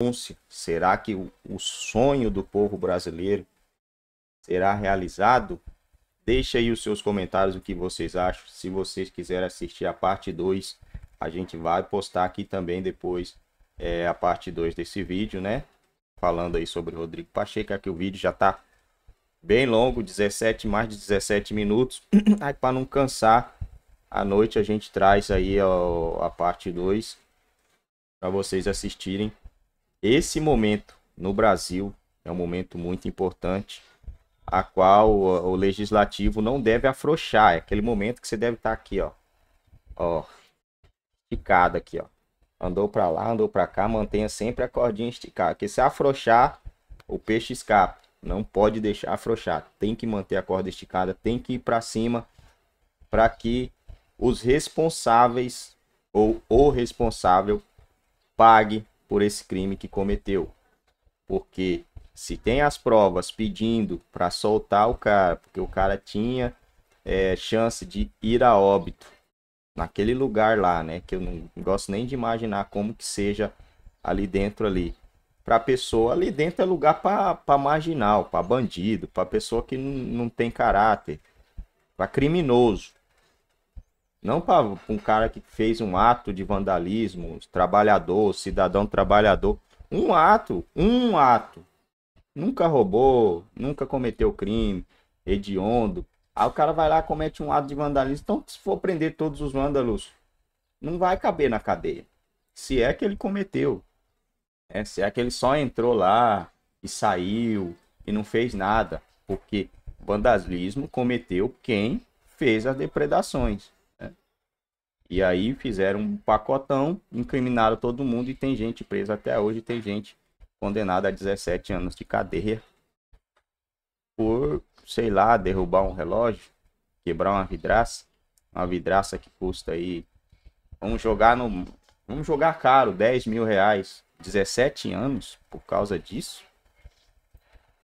renúncia? Será que o, o sonho do povo brasileiro será realizado? Deixa aí os seus comentários o que vocês acham. Se vocês quiserem assistir a parte 2, a gente vai postar aqui também depois é, a parte 2 desse vídeo, né? Falando aí sobre Rodrigo Pacheco, aqui o vídeo já tá bem longo, 17 mais de 17 minutos. aí para não cansar, à noite a gente traz aí ó, a parte 2 para vocês assistirem esse momento no Brasil é um momento muito importante, a qual o legislativo não deve afrouxar. É aquele momento que você deve estar tá aqui, ó, ó, esticado aqui, ó. Andou para lá, andou para cá, mantenha sempre a cordinha esticada, porque se afrouxar, o peixe escapa. Não pode deixar afrouxar, tem que manter a corda esticada, tem que ir para cima para que os responsáveis ou o responsável pague por esse crime que cometeu. Porque se tem as provas pedindo para soltar o cara, porque o cara tinha é, chance de ir a óbito naquele lugar lá, né? Que eu não gosto nem de imaginar como que seja ali dentro ali. Para pessoa ali dentro é lugar para marginal, para bandido, para pessoa que não, não tem caráter, para criminoso. Não para um cara que fez um ato de vandalismo, trabalhador, cidadão trabalhador. Um ato, um ato. Nunca roubou, nunca cometeu crime, hediondo. Aí o cara vai lá, comete um ato de vandalismo. Então, se for prender todos os vândalos, não vai caber na cadeia. Se é que ele cometeu. É, se é que ele só entrou lá e saiu e não fez nada. Porque vandalismo cometeu quem fez as depredações. E aí fizeram um pacotão, incriminaram todo mundo e tem gente presa até hoje, tem gente condenada a 17 anos de cadeia por, sei lá, derrubar um relógio, quebrar uma vidraça, uma vidraça que custa aí, vamos jogar no, vamos jogar caro, 10 mil reais, 17 anos por causa disso.